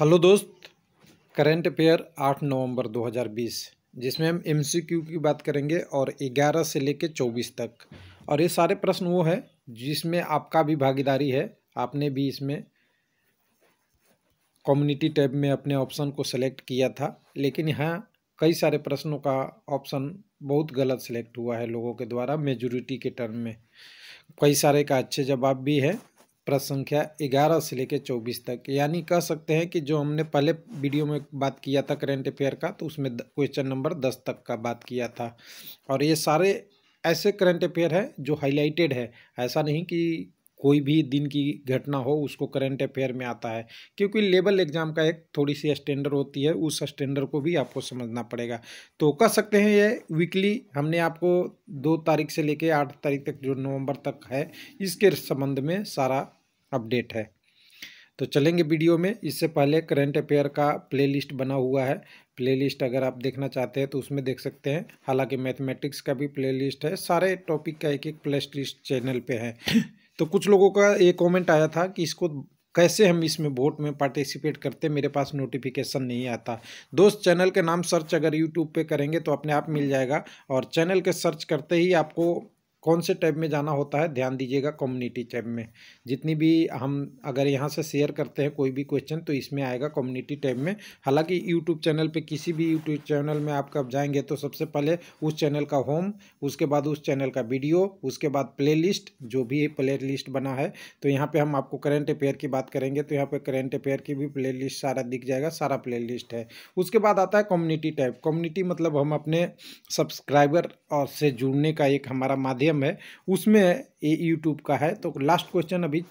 hello दोस्त current affair 8 नवंबर 2020 जिसमें हम एमसीक्यू की बात करेंगे और 11 से लेकर 24 तक और ये सारे प्रश्न वो है जिसमें आपका भी भागीदारी है आपने भी इसमें कम्युनिटी टैब में अपने ऑप्शन को सिलेक्ट किया था लेकिन यहाँ कई सारे प्रश्नों का ऑप्शन बहुत गलत सिलेक्ट हुआ है लोगों के द्वारा मेजोरिटी के टर्म में कई सारे का अच्छे जवाब भी है प्रश्न संख्या ग्यारह से लेकर चौबीस तक यानी कह सकते हैं कि जो हमने पहले वीडियो में बात किया था करेंट अफेयर का तो उसमें क्वेश्चन नंबर दस तक का बात किया था और ये सारे ऐसे करंट अफेयर हैं जो हाईलाइटेड है ऐसा नहीं कि कोई भी दिन की घटना हो उसको करंट अफेयर में आता है क्योंकि लेवल एग्ज़ाम का एक थोड़ी सी स्टैंडर्ड होती है उस स्टैंडर्ड को भी आपको समझना पड़ेगा तो कह सकते हैं ये वीकली हमने आपको दो तारीख से लेकर आठ तारीख तक जो नवंबर तक है इसके संबंध में सारा अपडेट है तो चलेंगे वीडियो में इससे पहले करंट अफेयर का प्ले बना हुआ है प्ले अगर आप देखना चाहते हैं तो उसमें देख सकते हैं हालांकि मैथमेटिक्स का भी प्ले है सारे टॉपिक का एक एक प्लेलिस्ट चैनल पर है तो कुछ लोगों का ये कमेंट आया था कि इसको कैसे हम इसमें वोट में पार्टिसिपेट करते मेरे पास नोटिफिकेशन नहीं आता दोस्त चैनल के नाम सर्च अगर यूट्यूब पे करेंगे तो अपने आप मिल जाएगा और चैनल के सर्च करते ही आपको कौन से टैब में जाना होता है ध्यान दीजिएगा कम्युनिटी टैब में जितनी भी हम अगर यहाँ से शेयर करते हैं कोई भी क्वेश्चन तो इसमें आएगा कम्युनिटी टैब में हालांकि यूट्यूब चैनल पे किसी भी यूट्यूब चैनल में आप कब जाएंगे तो सबसे पहले उस चैनल का होम उसके बाद उस चैनल का वीडियो उसके बाद प्ले लिस्ट जो भी प्ले लिस्ट बना है तो यहाँ पर हम आपको करेंट अफेयर की बात करेंगे तो यहाँ पर करेंट अफेयर की भी प्ले लिस्ट सारा दिख जाएगा सारा प्ले लिस्ट है उसके बाद आता है कम्युनिटी टैब कम्युनिटी मतलब हम अपने सब्सक्राइबर और से जुड़ने का एक हमारा माध्यम मीडियम है उसमें ये यूट्यूब का है तो लास्ट क्वेश्चन अभी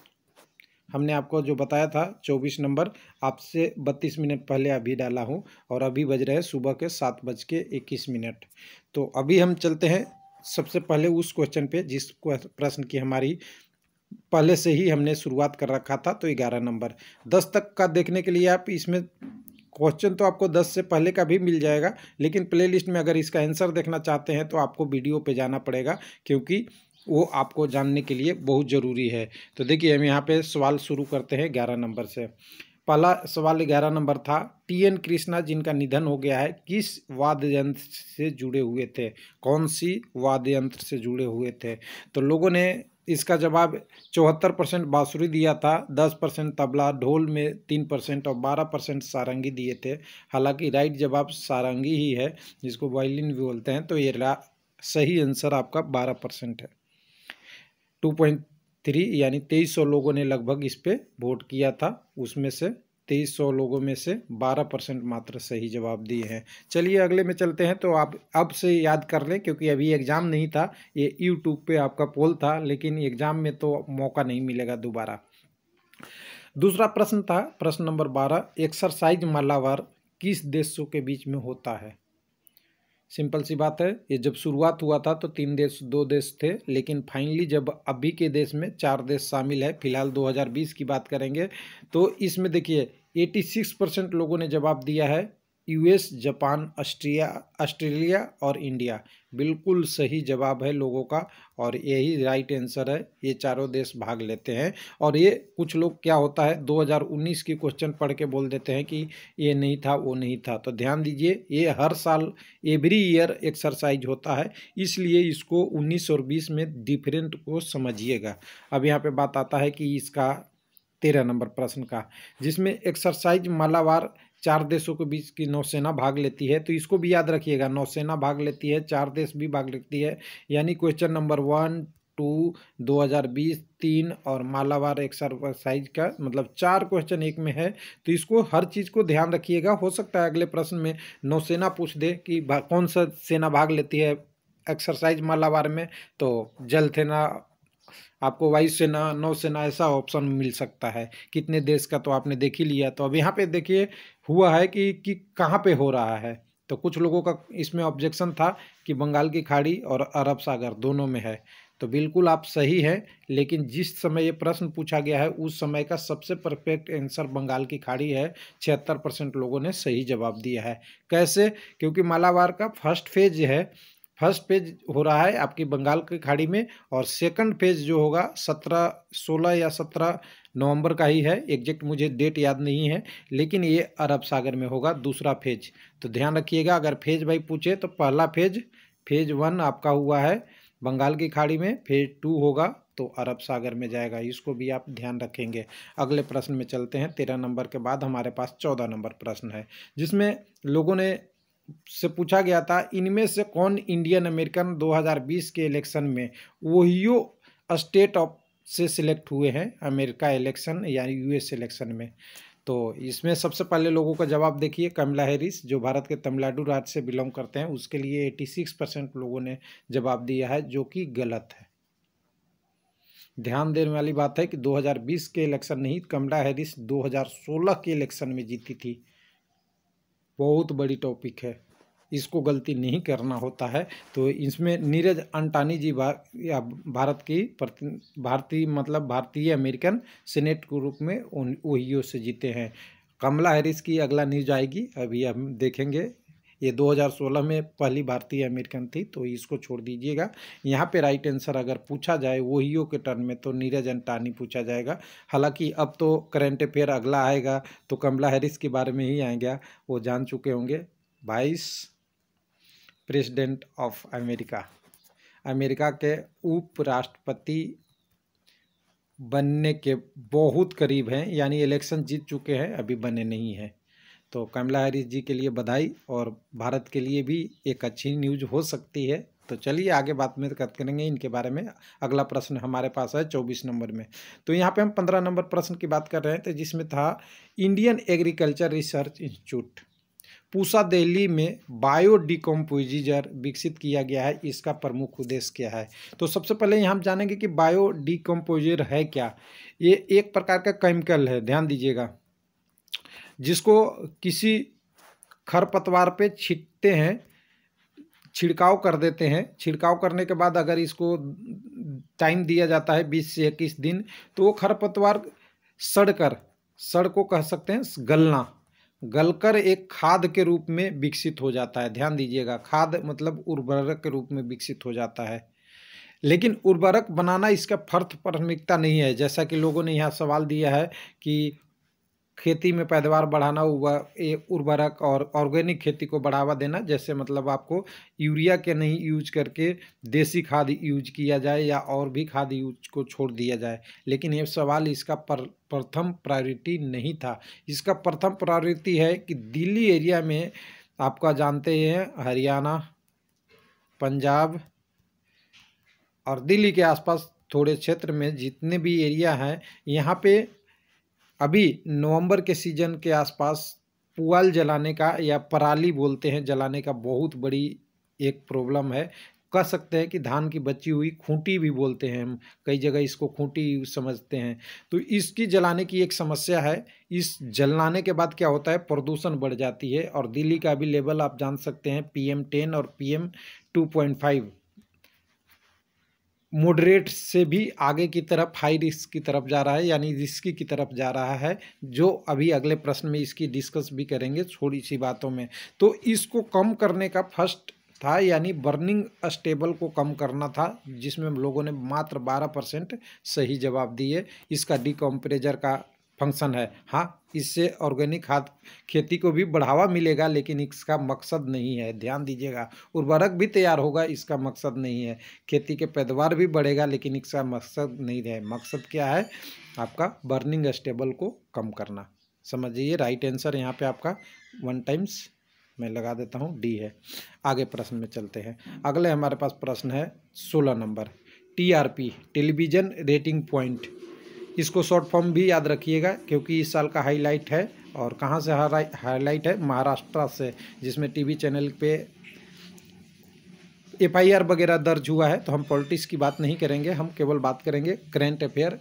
हमने आपको जो बताया था चौबीस नंबर आपसे बत्तीस मिनट पहले अभी डाला हूँ और अभी बज रहे हैं सुबह के सात बज के इक्कीस मिनट तो अभी हम चलते हैं सबसे पहले उस क्वेश्चन पे जिस प्रश्न की हमारी पहले से ही हमने शुरुआत कर रखा था तो ग्यारह नंबर दस तक का देखने के लिए आप इसमें क्वेश्चन तो आपको दस से पहले का भी मिल जाएगा लेकिन प्लेलिस्ट में अगर इसका आंसर देखना चाहते हैं तो आपको वीडियो पे जाना पड़ेगा क्योंकि वो आपको जानने के लिए बहुत ज़रूरी है तो देखिए हम यहाँ पे सवाल शुरू करते हैं ग्यारह नंबर से पहला सवाल ग्यारह नंबर था टी एन कृष्णा जिनका निधन हो गया है किस वाद्य यंत्र से जुड़े हुए थे कौन सी वाद्य यंत्र से जुड़े हुए थे तो लोगों ने इसका जवाब चौहत्तर परसेंट बाँसुरी दिया था दस परसेंट तबला ढोल में तीन परसेंट और बारह परसेंट सारंगी दिए थे हालांकि राइट जवाब सारंगी ही है जिसको वायलिन भी बोलते हैं तो ये सही आंसर आपका बारह परसेंट है टू पॉइंट थ्री यानी तेईस सौ लोगों ने लगभग इस पर वोट किया था उसमें से तेईस सौ लोगों में से बारह परसेंट मात्र सही जवाब दिए हैं चलिए अगले में चलते हैं तो आप अब से याद कर लें क्योंकि अभी एग्ज़ाम नहीं था ये यूट्यूब पे आपका पोल था लेकिन एग्ज़ाम में तो मौका नहीं मिलेगा दोबारा दूसरा प्रश्न था प्रश्न नंबर बारह एक्सरसाइज मालावार किस देशों के बीच में होता है सिंपल सी बात है ये जब शुरुआत हुआ था तो तीन देश दो देश थे लेकिन फाइनली जब अभी के देश में चार देश शामिल है फिलहाल 2020 की बात करेंगे तो इसमें देखिए 86 परसेंट लोगों ने जवाब दिया है यूएस जापान ऑस्ट्रिया ऑस्ट्रेलिया और इंडिया बिल्कुल सही जवाब है लोगों का और यही राइट आंसर है ये चारों देश भाग लेते हैं और ये कुछ लोग क्या होता है 2019 की क्वेश्चन पढ़ के बोल देते हैं कि ये नहीं था वो नहीं था तो ध्यान दीजिए ये हर साल एवरी ईयर एक्सरसाइज होता है इसलिए इसको 19 और 20 में डिफरेंट को समझिएगा अब यहाँ पे बात आता है कि इसका तेरह नंबर प्रश्न का जिसमें एक्सरसाइज मालावार चार देशों के बीच की नौसेना भाग लेती है तो इसको भी याद रखिएगा नौसेना भाग लेती है चार देश भी भाग लेती है यानी क्वेश्चन नंबर वन टू 2020 तीन और मालावार एक्सरसाइज का मतलब चार क्वेश्चन एक में है तो इसको हर चीज़ को ध्यान रखिएगा हो सकता है अगले प्रश्न में नौसेना पूछ दे कि कौन सा सेना भाग लेती है एक्सरसाइज मालावार में तो जल सेना आपको वायुसेना नौसेना ऐसा ऑप्शन मिल सकता है कितने देश का तो आपने देख ही लिया तो अब यहाँ पे देखिए हुआ है कि, कि कहाँ पे हो रहा है तो कुछ लोगों का इसमें ऑब्जेक्शन था कि बंगाल की खाड़ी और अरब सागर दोनों में है तो बिल्कुल आप सही हैं लेकिन जिस समय ये प्रश्न पूछा गया है उस समय का सबसे परफेक्ट आंसर बंगाल की खाड़ी है छिहत्तर परसेंट लोगों ने सही जवाब दिया है कैसे क्योंकि मालाबार का फर्स्ट फेज है फर्स्ट पेज हो रहा है आपकी बंगाल की खाड़ी में और सेकंड पेज जो होगा सत्रह सोलह या सत्रह नवंबर का ही है एग्जैक्ट मुझे डेट याद नहीं है लेकिन ये अरब सागर में होगा दूसरा फेज तो ध्यान रखिएगा अगर फेज भाई पूछे तो पहला फेज फेज वन आपका हुआ है बंगाल की खाड़ी में फेज टू होगा तो अरब सागर में जाएगा इसको भी आप ध्यान रखेंगे अगले प्रश्न में चलते हैं तेरह नंबर के बाद हमारे पास चौदह नंबर प्रश्न है जिसमें लोगों ने से पूछा गया था इनमें से कौन इंडियन अमेरिकन 2020 के इलेक्शन में ओहियो स्टेट ऑफ से सिलेक्ट हुए हैं अमेरिका इलेक्शन यानी यूएस इलेक्शन में तो इसमें सबसे पहले लोगों का जवाब देखिए कमला हैरिस जो भारत के तमिलनाडु राज्य से बिलोंग करते हैं उसके लिए 86 परसेंट लोगों ने जवाब दिया है जो कि गलत है ध्यान देने वाली बात है कि 2020 के इलेक्शन नहीं कमला हैरिस 2016 के इलेक्शन में जीती थी बहुत बड़ी टॉपिक है इसको गलती नहीं करना होता है तो इसमें नीरज अंटानी जी भा, भारत की भारतीय मतलब भारतीय अमेरिकन सीनेट के रूप में ओहियो से जीते हैं कमला हैरिस की अगला न्यूज आएगी अभी हम देखेंगे ये 2016 में पहली भारतीय अमेरिकन थी तो इसको छोड़ दीजिएगा यहाँ पे राइट आंसर अगर पूछा जाए ओहियो के टर्न में तो नीरज अंटानी पूछा जाएगा हालांकि अब तो करेंट अफेयर अगला आएगा तो कमला हैरिस के बारे में ही आएगा वो जान चुके होंगे vice president of America America के उपराष्ट्रपति बनने के बहुत करीब हैं यानी इलेक्शन जीत चुके हैं अभी बने नहीं हैं तो कमला हैरिस जी के लिए बधाई और भारत के लिए भी एक अच्छी न्यूज हो सकती है तो चलिए आगे बात में कर करेंगे इनके बारे में अगला प्रश्न हमारे पास है चौबीस नंबर में तो यहाँ पे हम पंद्रह नंबर प्रश्न की बात कर रहे हैं तो जिसमें था Indian agriculture research institute Pusa Delhi में बायो डिकम्पोजिजर विकसित किया गया है इसका प्रमुख उद्देश्य क्या है तो सबसे पहले यहाँ हम जानेंगे कि बायो डिकम्पोजर है क्या ये एक प्रकार का केमिकल है ध्यान दीजिएगा जिसको किसी खरपतवार पे छिटते हैं छिड़काव कर देते हैं छिड़काव करने के बाद अगर इसको टाइम दिया जाता है बीस से इक्कीस दिन तो वो खरपतवार सड़ कर सड़ को कह सकते हैं गलना गलकर एक खाद के रूप में विकसित हो जाता है ध्यान दीजिएगा खाद मतलब उर्वरक के रूप में विकसित हो जाता है लेकिन उर्वरक बनाना इसका फर्थ प्राथमिकता नहीं है जैसा कि लोगों ने यहाँ सवाल दिया है कि खेती में पैदावार बढ़ाना उर्वरक और ऑर्गेनिक खेती को बढ़ावा देना जैसे मतलब आपको यूरिया के नहीं यूज करके देसी खाद यूज किया जाए या और भी खाद यूज को छोड़ दिया जाए लेकिन ये सवाल इसका पर प्रथम प्रायोरिटी नहीं था इसका प्रथम प्रायोरिटी है कि दिल्ली एरिया में आपका जानते हैं हरियाणा पंजाब और दिल्ली के आसपास थोड़े क्षेत्र में जितने भी एरिया हैं यहाँ पे अभी नवंबर के सीजन के आसपास पुआल जलाने का या पराली बोलते हैं जलाने का बहुत बड़ी एक प्रॉब्लम है कह सकते हैं कि धान की बची हुई खूंटी भी बोलते हैं हम कई जगह इसको खूंटी समझते हैं तो इसकी जलाने की एक समस्या है इस जलाने के बाद क्या होता है प्रदूषण बढ़ जाती है और दिल्ली का भी लेवल आप जान सकते हैं पी एम टेन और P M two point five moderate से भी आगे की तरफ हाई रिस्क की तरफ जा रहा है यानी रिस्की की तरफ जा रहा है जो अभी अगले प्रश्न में इसकी डिस्कस भी करेंगे थोड़ी सी बातों में तो इसको कम करने का फर्स्ट था यानी बर्निंग स्टेबल को कम करना था जिसमें हम लोगों ने मात्र 12 परसेंट सही जवाब दिए इसका डिकम्परेजर का फंक्शन है हाँ इससे ऑर्गेनिक खाद खेती को भी बढ़ावा मिलेगा लेकिन इसका मकसद नहीं है ध्यान दीजिएगा उर्वरक भी तैयार होगा इसका मकसद नहीं है खेती के पैदावार भी बढ़ेगा लेकिन इसका मकसद नहीं है मकसद क्या है आपका बर्निंग स्टेबल को कम करना समझिए राइट आंसर यहाँ पे आपका वन टाइम्स मैं लगा देता हूँ डी है आगे प्रश्न में चलते हैं अगले हमारे पास प्रश्न है सोलह number T television rating point इसको शॉर्ट फॉर्म भी याद रखिएगा क्योंकि इस साल का हाईलाइट है और कहाँ से हाईलाइट है महाराष्ट्र से जिसमें टीवी चैनल पे एफआईआर वगैरह दर्ज हुआ है तो हम पॉलिटिक्स की बात नहीं करेंगे हम केवल बात करेंगे करेंट अफेयर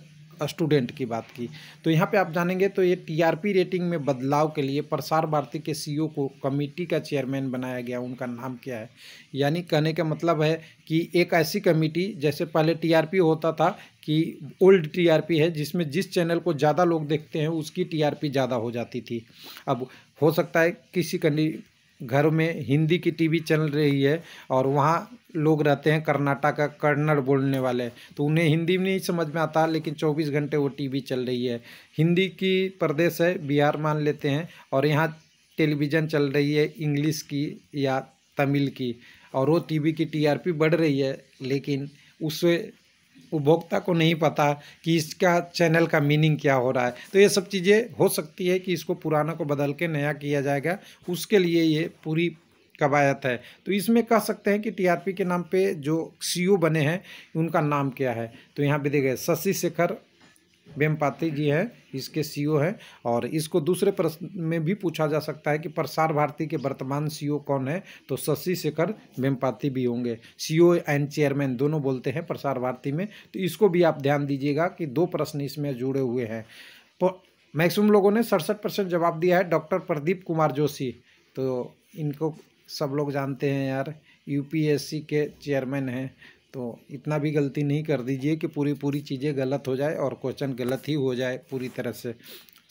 स्टूडेंट की बात की तो यहाँ पे आप जानेंगे तो ये टीआरपी रेटिंग में बदलाव के लिए प्रसार भारती के सीईओ e को कमेटी का चेयरमैन बनाया गया उनका नाम क्या है यानी कहने का मतलब है कि एक ऐसी कमेटी जैसे पहले टीआरपी होता था कि ओल्ड टीआरपी है जिसमें जिस चैनल को ज़्यादा लोग देखते हैं उसकी टी ज़्यादा हो जाती थी अब हो सकता है किसी कंडी घर में हिंदी की टीवी चल रही है और वहाँ लोग रहते हैं कर्नाटक कन्नड़ बोलने वाले तो उन्हें हिंदी में नहीं समझ में आता लेकिन 24 घंटे वो टीवी चल रही है हिंदी की प्रदेश है बिहार मान लेते हैं और यहाँ टेलीविज़न चल रही है इंग्लिश की या तमिल की और वो टीवी की टीआरपी बढ़ रही है लेकिन उससे उपभोक्ता को नहीं पता कि इसका चैनल का मीनिंग क्या हो रहा है तो ये सब चीज़ें हो सकती है कि इसको पुराना को बदल के नया किया जाएगा उसके लिए ये पूरी कवायत है तो इसमें कह सकते हैं कि टीआरपी के नाम पे जो सीईओ बने हैं उनका नाम क्या है तो यहाँ पे देखिए शशि शेखर वेमपाती जी है इसके सीईओ है और इसको दूसरे प्रश्न में भी पूछा जा सकता है कि प्रसार भारती के वर्तमान सीईओ कौन है तो शशि शेखर वेमपाती भी होंगे सीईओ एंड चेयरमैन दोनों बोलते हैं प्रसार भारती में तो इसको भी आप ध्यान दीजिएगा कि दो प्रश्न इसमें जुड़े हुए हैं तो मैक्सिमम लोगों ने सड़सठ परसेंट जवाब दिया है डॉक्टर प्रदीप कुमार जोशी तो इनको सब लोग जानते हैं यार यूपीएससी के चेयरमैन हैं तो इतना भी गलती नहीं कर दीजिए कि पूरी पूरी चीज़ें गलत हो जाए और क्वेश्चन गलत ही हो जाए पूरी तरह से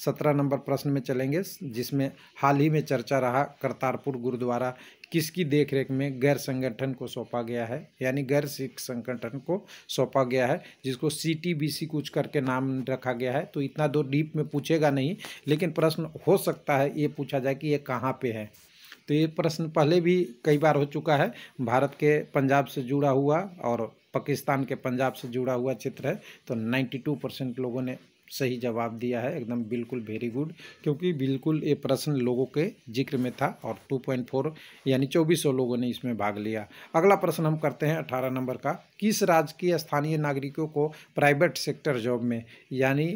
सत्रह नंबर प्रश्न में चलेंगे जिसमें हाल ही में चर्चा रहा करतारपुर गुरुद्वारा किसकी देखरेख में गैर संगठन को सौंपा गया है यानी गैर सिख संगठन को सौंपा गया है जिसको सी टी बी सी कुछ करके नाम रखा गया है तो इतना दो तो डीप में पूछेगा नहीं लेकिन प्रश्न हो सकता है ये पूछा जाए कि ये कहाँ पे है तो ये प्रश्न पहले भी कई बार हो चुका है भारत के पंजाब से जुड़ा हुआ और पाकिस्तान के पंजाब से जुड़ा हुआ क्षेत्र है तो 92 परसेंट लोगों ने सही जवाब दिया है एकदम बिल्कुल वेरी गुड क्योंकि बिल्कुल ये प्रश्न लोगों के जिक्र में था और 2.4 यानी 2400 लोगों ने इसमें भाग लिया अगला प्रश्न हम करते हैं 18 नंबर का किस राज्य के स्थानीय नागरिकों को प्राइवेट सेक्टर जॉब में यानी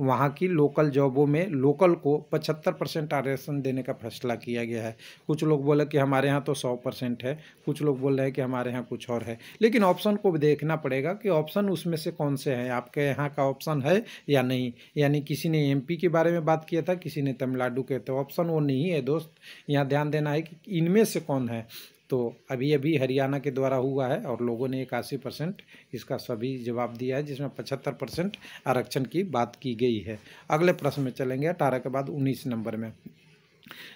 वहाँ की लोकल जॉबों में लोकल को 75 परसेंट आरक्षण देने का फैसला किया गया है कुछ लोग बोले कि हमारे यहाँ तो 100 परसेंट है कुछ लोग बोल रहे हैं कि हमारे यहाँ कुछ और है लेकिन ऑप्शन को भी देखना पड़ेगा कि ऑप्शन उसमें से कौन से हैं आपके यहाँ का ऑप्शन है या नहीं यानी किसी ने एम के बारे में बात किया था किसी ने तमिलनाडु के तो ऑप्शन वो नहीं है दोस्त यहाँ ध्यान देना है कि इनमें से कौन है तो अभी अभी हरियाणा के द्वारा हुआ है और लोगों ने इक्यासी परसेंट इसका सभी जवाब दिया है जिसमें पचहत्तर परसेंट आरक्षण की बात की गई है अगले प्रश्न में चलेंगे अठारह के बाद उन्नीस नंबर में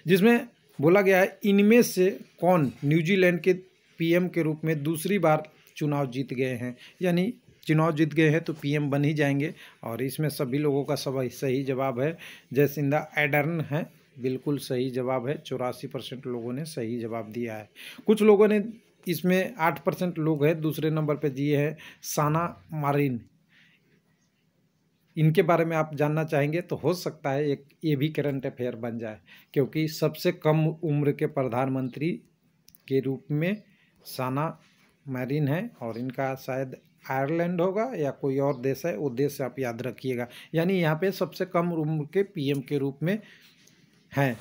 जिसमें बोला गया है इनमें से कौन न्यूजीलैंड के पीएम के रूप में दूसरी बार चुनाव जीत गए हैं यानी चुनाव जीत गए हैं तो पीएम बन ही जाएंगे और इसमें सभी लोगों का सब सही जवाब है जयसिंदा एडर्न है बिल्कुल सही जवाब है चौरासी परसेंट लोगों ने सही जवाब दिया है कुछ लोगों ने इसमें आठ परसेंट लोग हैं दूसरे नंबर पे दिए हैं साना मारिन इनके बारे में आप जानना चाहेंगे तो हो सकता है एक ये भी करंट अफेयर बन जाए क्योंकि सबसे कम उम्र के प्रधानमंत्री के रूप में साना मैरिन है और इनका शायद आयरलैंड होगा या कोई और देश है वो देश आप याद रखिएगा यानी यहाँ पे सबसे कम उम्र के पीएम के रूप में हैं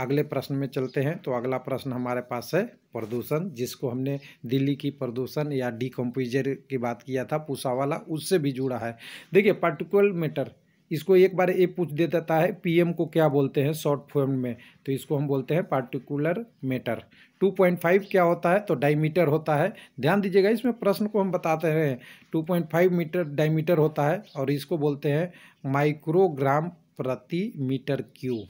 अगले प्रश्न में चलते हैं तो अगला प्रश्न हमारे पास है प्रदूषण जिसको हमने दिल्ली की प्रदूषण या डिकम्पोजर की बात किया था पूसा वाला उससे भी जुड़ा है देखिए पार्टिकुलर मैटर इसको एक बार ये पूछ दे देता है पीएम को क्या बोलते हैं शॉर्ट फॉर्म में तो इसको हम बोलते हैं पार्टिकुलर मैटर 2.5 क्या होता है तो डायमीटर होता है ध्यान दीजिएगा इसमें प्रश्न को हम बताते हैं टू मीटर डायमीटर होता है और इसको बोलते हैं माइक्रोग्राम प्रति मीटर क्यूब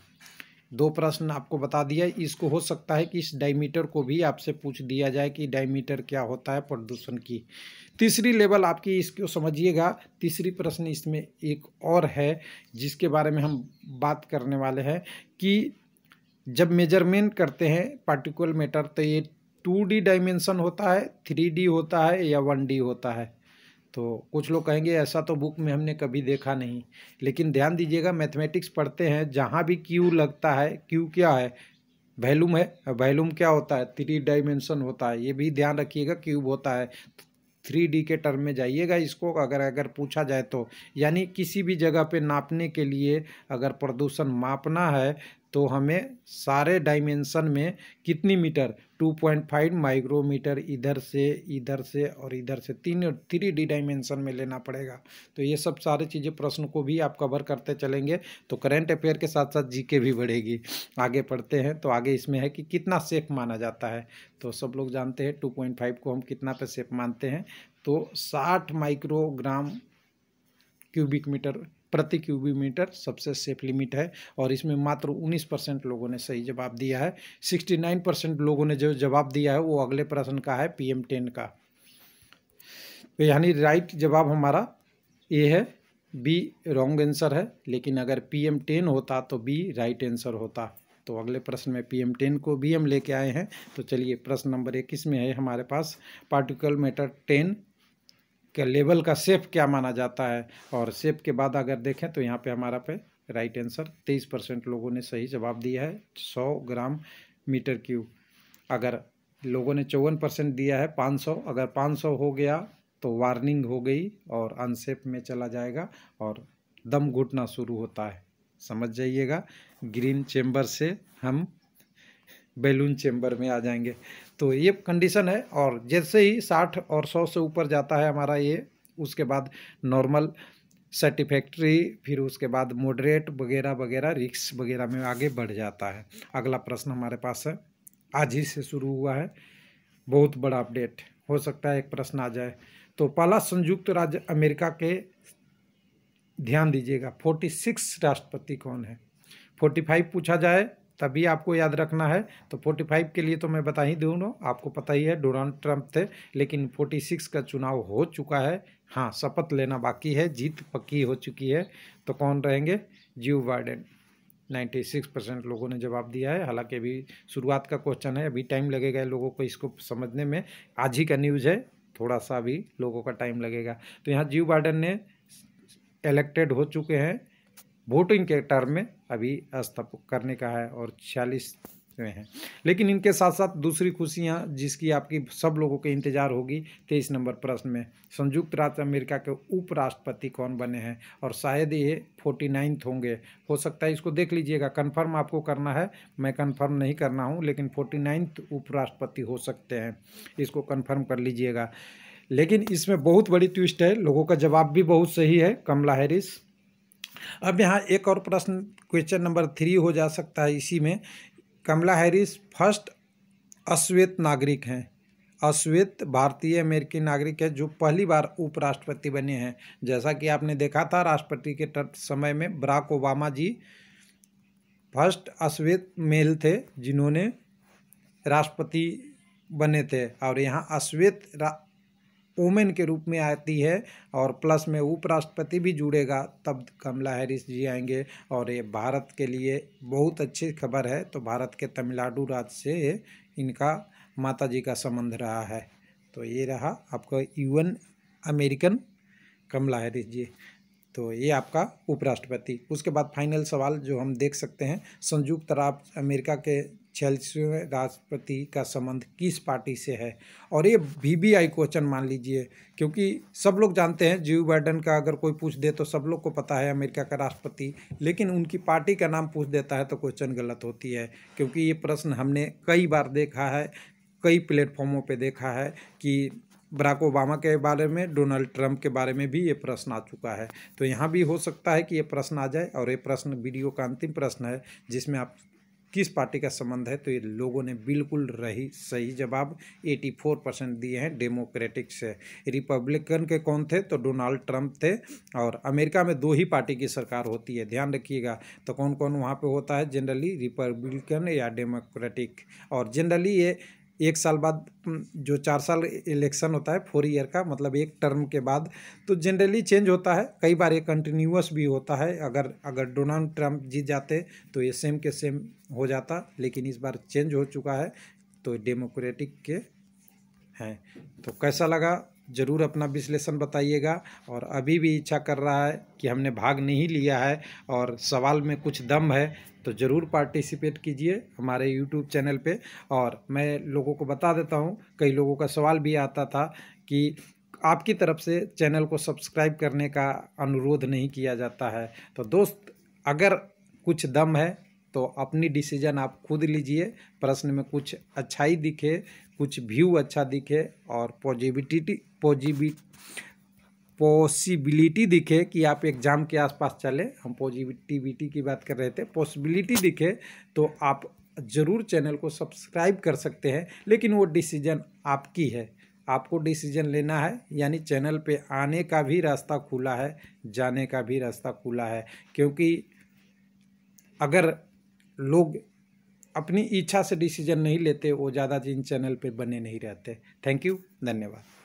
दो प्रश्न आपको बता दिया इसको हो सकता है कि इस डायमीटर को भी आपसे पूछ दिया जाए कि डायमीटर क्या होता है प्रदूषण की तीसरी लेवल आपकी इसको समझिएगा तीसरी प्रश्न इसमें एक और है जिसके बारे में हम बात करने वाले हैं कि जब मेजरमेंट करते हैं पार्टिकुलर मेटर तो ये टू डी डायमेंसन होता है थ्री डी होता है या वन डी होता है तो कुछ लोग कहेंगे ऐसा तो बुक में हमने कभी देखा नहीं लेकिन ध्यान दीजिएगा मैथमेटिक्स पढ़ते हैं जहाँ भी क्यू लगता है क्यू क्या है वैल्यूम है वैल्यूम क्या होता है थ्री डायमेंशन होता है ये भी ध्यान रखिएगा क्यूब होता है थ्री डी के टर्म में जाइएगा इसको अगर अगर पूछा जाए तो यानी किसी भी जगह पे नापने के लिए अगर प्रदूषण मापना है तो हमें सारे डायमेंशन में कितनी मीटर 2.5 माइक्रोमीटर इधर से इधर से और इधर से तीन थ्री डी डायमेंशन में लेना पड़ेगा तो ये सब सारे चीज़ें प्रश्न को भी आप कवर करते चलेंगे तो करंट अफेयर के साथ साथ जीके भी बढ़ेगी आगे पढ़ते हैं तो आगे इसमें है कि कितना सेफ माना जाता है तो सब लोग जानते हैं टू को हम कितना पे सेफ मानते हैं तो साठ माइक्रोग्राम क्यूबिक मीटर प्रति क्यूबिक मीटर सबसे सेफ लिमिट है और इसमें मात्र 19 परसेंट लोगों ने सही जवाब दिया है 69 परसेंट लोगों ने जो जवाब दिया है वो अगले प्रश्न का है पीएम टेन का तो यानी राइट जवाब हमारा ए है बी रॉन्ग आंसर है लेकिन अगर पीएम टेन होता तो बी राइट आंसर होता तो अगले प्रश्न में पीएम टेन को भी हम लेके आए हैं तो चलिए प्रश्न नंबर इक्कीस में है हमारे पास पार्टिकल मैटर टेन के लेवल का सेफ क्या माना जाता है और सेफ के बाद अगर देखें तो यहाँ पे हमारा पे राइट आंसर तेईस परसेंट लोगों ने सही जवाब दिया है सौ ग्राम मीटर क्यूब अगर लोगों ने चौवन परसेंट दिया है पाँच सौ अगर पाँच सौ हो गया तो वार्निंग हो गई और अनसेफ में चला जाएगा और दम घुटना शुरू होता है समझ जाइएगा ग्रीन चेम्बर से हम बैलून चेंबर में आ जाएंगे तो ये कंडीशन है और जैसे ही साठ और सौ से ऊपर जाता है हमारा ये उसके बाद नॉर्मल सेटिफैक्ट्री फिर उसके बाद मोडरेट वगैरह वगैरह रिक्स वगैरह में आगे बढ़ जाता है अगला प्रश्न हमारे पास है आज ही से शुरू हुआ है बहुत बड़ा अपडेट हो सकता है एक प्रश्न आ जाए तो पहला संयुक्त राज्य अमेरिका के ध्यान दीजिएगा फोर्टी सिक्स राष्ट्रपति कौन है फोर्टी फाइव पूछा जाए तभी आपको याद रखना है तो 45 के लिए तो मैं बता ही दूँ आपको पता ही है डोनाल्ड ट्रंप थे लेकिन 46 का चुनाव हो चुका है हाँ शपथ लेना बाकी है जीत पक्की हो चुकी है तो कौन रहेंगे जीव नाइन्टी 96 परसेंट लोगों ने जवाब दिया है हालांकि अभी शुरुआत का क्वेश्चन है अभी टाइम लगेगा लोगों को इसको समझने में आज ही का न्यूज़ है थोड़ा सा अभी लोगों का टाइम लगेगा तो यहाँ जीव बाइडन ने इलेक्टेड हो चुके हैं वोटिंग के टर्म में अभी स्थापित करने का है और छियालीस में है लेकिन इनके साथ साथ दूसरी खुशियाँ जिसकी आपकी सब लोगों के इंतजार होगी तेईस नंबर प्रश्न में संयुक्त राज्य अमेरिका के उपराष्ट्रपति कौन बने हैं और शायद ये फोर्टी नाइन्थ होंगे हो सकता है इसको देख लीजिएगा कंफर्म आपको करना है मैं कंफर्म नहीं करना हूँ लेकिन फोर्टी नाइन्थ उपराष्ट्रपति हो सकते हैं इसको कन्फर्म कर लीजिएगा लेकिन इसमें बहुत बड़ी ट्विस्ट है लोगों का जवाब भी बहुत सही है कमला हैरिस अब यहाँ एक और प्रश्न क्वेश्चन नंबर थ्री हो जा सकता है इसी में कमला हैरिस फर्स्ट अश्वेत नागरिक हैं अश्वेत भारतीय अमेरिकी नागरिक है जो पहली बार उपराष्ट्रपति बने हैं जैसा कि आपने देखा था राष्ट्रपति के समय में बराक ओबामा जी फर्स्ट अश्वेत मेल थे जिन्होंने राष्ट्रपति बने थे और यहाँ अश्वेत ओमेन के रूप में आती है और प्लस में उपराष्ट्रपति भी जुड़ेगा तब कमला हैरिस जी आएंगे और ये भारत के लिए बहुत अच्छी खबर है तो भारत के तमिलनाडु राज्य से इनका माता जी का संबंध रहा है तो ये रहा आपका UN American Kamala Harris ji तो ये आपका उपराष्ट्रपति उसके बाद फाइनल सवाल जो हम देख सकते हैं संयुक्त राज्य अमेरिका के छियालीसवें राष्ट्रपति का संबंध किस पार्टी से है और ये वी वी आई क्वेश्चन मान लीजिए क्योंकि सब लोग जानते हैं जो बाइडन का अगर कोई पूछ दे तो सब लोग को पता है अमेरिका का राष्ट्रपति लेकिन उनकी पार्टी का नाम पूछ देता है तो क्वेश्चन गलत होती है क्योंकि ये प्रश्न हमने कई बार देखा है कई प्लेटफॉर्मों पर देखा है कि बराक ओबामा के बारे में डोनाल्ड ट्रंप के बारे में भी ये प्रश्न आ चुका है तो यहाँ भी हो सकता है कि ये प्रश्न आ जाए और ये प्रश्न वीडियो का अंतिम प्रश्न है जिसमें आप किस पार्टी का संबंध है तो ये लोगों ने बिल्कुल रही सही जवाब 84 परसेंट दिए हैं डेमोक्रेटिक से रिपब्लिकन के कौन थे तो डोनाल्ड ट्रंप थे और अमेरिका में दो ही पार्टी की सरकार होती है ध्यान रखिएगा तो कौन कौन वहाँ पर होता है जनरली रिपब्लिकन या डेमोक्रेटिक और जनरली ये एक साल बाद जो चार साल इलेक्शन होता है फोर ईयर का मतलब एक टर्म के बाद तो जनरली चेंज होता है कई बार ये कंटिन्यूस भी होता है अगर अगर डोनाल्ड ट्रंप जीत जाते तो ये सेम के सेम हो जाता लेकिन इस बार चेंज हो चुका है तो डेमोक्रेटिक के हैं तो कैसा लगा ज़रूर अपना विश्लेषण बताइएगा और अभी भी इच्छा कर रहा है कि हमने भाग नहीं लिया है और सवाल में कुछ दम है तो ज़रूर पार्टिसिपेट कीजिए हमारे यूट्यूब चैनल पे और मैं लोगों को बता देता हूँ कई लोगों का सवाल भी आता था कि आपकी तरफ से चैनल को सब्सक्राइब करने का अनुरोध नहीं किया जाता है तो दोस्त अगर कुछ दम है तो अपनी डिसीजन आप खुद लीजिए प्रश्न में कुछ अच्छाई दिखे कुछ व्यू अच्छा दिखे और पॉजिबिटी पॉजिबि पॉसिबिलिटी दिखे कि आप एग्ज़ाम के आसपास चले हम पॉजिटिविटी की बात कर रहे थे पॉसिबिलिटी दिखे तो आप ज़रूर चैनल को सब्सक्राइब कर सकते हैं लेकिन वो डिसीजन आपकी है आपको डिसीजन लेना है यानी चैनल पे आने का भी रास्ता खुला है जाने का भी रास्ता खुला है क्योंकि अगर लोग अपनी इच्छा से डिसीजन नहीं लेते वो ज़्यादा दिन चैनल पे बने नहीं रहते थैंक यू धन्यवाद